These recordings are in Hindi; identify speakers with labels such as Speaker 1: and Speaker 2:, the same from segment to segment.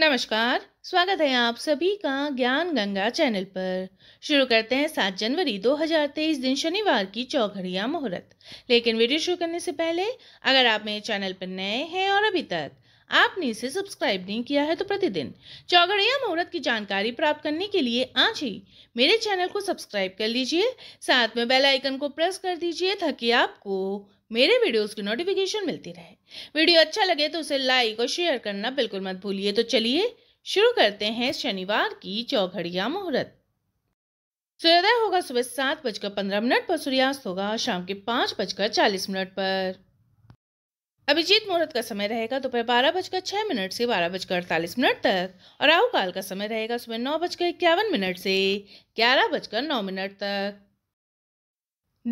Speaker 1: नमस्कार स्वागत है आप सभी का ज्ञान गंगा चैनल पर शुरू करते हैं सात जनवरी 2023 दिन शनिवार की चौघड़िया मुहूर्त लेकिन वीडियो शुरू करने से पहले अगर आप मेरे चैनल पर नए हैं और अभी तक आपने इसे सब्सक्राइब नहीं किया है तो प्रतिदिन चौघड़िया मुहूर्त की जानकारी प्राप्त करने के लिए आज ही मेरे चैनल को सब्सक्राइब कर लीजिए साथ में बेल आइकन को प्रेस कर दीजिए ताकि आपको मेरे वीडियोस की नोटिफिकेशन मिलती रहे वीडियो अच्छा लगे तो उसे लाइक और शेयर करना बिल्कुल मत भूलिए तो चलिए शुरू करते हैं शनिवार की चौघड़िया मुहूर्त सूर्योदय होगा सुबह सात बजकर पंद्रह मिनट पर सूर्यास्त होगा शाम के पाँच बजकर चालीस मिनट पर अभिजीत मुहूर्त का समय रहेगा दोपहर तो बारह बजकर छः मिनट से बारह बजकर अड़तालीस मिनट तक और राहुकाल का समय रहेगा सुबह नौ बजकर इक्यावन मिनट से ग्यारह बजकर नौ मिनट तक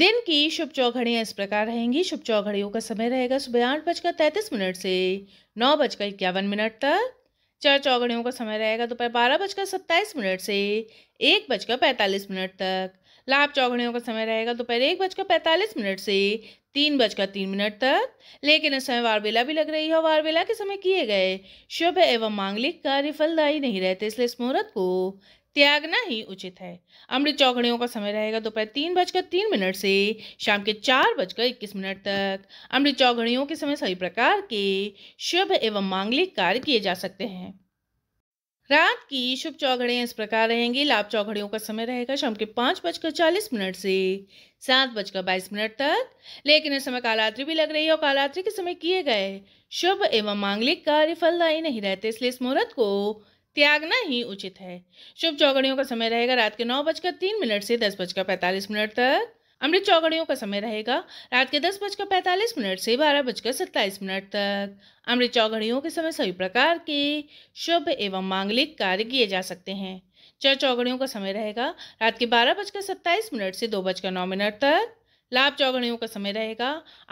Speaker 1: दिन की शुभ चौघड़ियाँ इस प्रकार रहेंगी शुभ चौघड़ियों का समय रहेगा सुबह आठ बजकर तैंतीस मिनट से नौ बजकर इक्यावन मिनट तक चार चौघड़ियों का समय रहेगा दोपहर बारह बजकर सत्ताईस मिनट से एक बजकर पैंतालीस मिनट तक लाभ चौघड़ियों का समय रहेगा दोपहर एक बजकर पैंतालीस मिनट से तीन बजकर तीन मिनट तक लेकिन इस समय वारवेला भी लग रही है और बेला के समय किए गए शुभ एवं मांगलिक कार्य फलदायी नहीं रहते इसलिए इस मुहूर्त को त्यागना ही उचित है अमृत चौकड़ियों का समय रहेगा दोपहर तीन बजकर तीन मिनट से शाम के चार बजकर इक्कीस मिनट तक अमृत चौकड़ियों के समय सभी प्रकार के शुभ एवं मांगलिक कार्य किए जा सकते हैं रात की शुभ चौघड़ियाँ इस प्रकार रहेंगी लाभ चौघड़ियों का समय रहेगा शाम के पाँच बजकर चालीस मिनट से सात बजकर बाईस मिनट तक लेकिन इस समय कालात्रि भी लग रही है और कालात्रि के समय किए गए शुभ एवं मांगलिक कार्य फलदायी नहीं रहते इसलिए इस मुहूर्त को त्यागना ही उचित है शुभ चौगड़ियों का समय रहेगा रात के नौ बजकर तीन मिनट से दस बजकर पैंतालीस मिनट तक अमृत चौगड़ियों का समय रहेगा रात के दस बजकर पैंतालीस मिनट से बारह बजकर सत्ताईस मिनट तक अमृत चौगड़ियों के समय सभी प्रकार के शुभ एवं मांगलिक कार्य किए जा सकते हैं चर चौगड़ियों का समय रहेगा रात के बारह बजकर सत्ताईस मिनट से दो बजकर नौ मिनट तक लाभ चौगणियों का समय रहेगा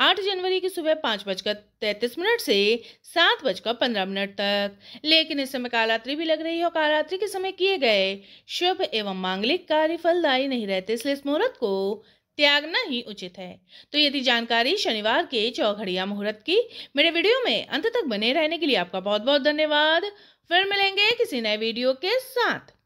Speaker 1: आठ जनवरी की सुबह पाँच बजकर तैंतीस मिनट से सात बजकर पंद्रह मिनट तक लेकिन इस समय कालरात्रि भी लग रही है और कालरात्रि के समय किए गए शुभ एवं मांगलिक कार्य फलदायी नहीं रहते इसलिए इस मुहूर्त को त्यागना ही उचित है तो यदि जानकारी शनिवार के चौघड़िया मुहूर्त की मेरे वीडियो में अंत तक बने रहने के लिए आपका बहुत बहुत धन्यवाद फिर मिलेंगे किसी नए वीडियो के साथ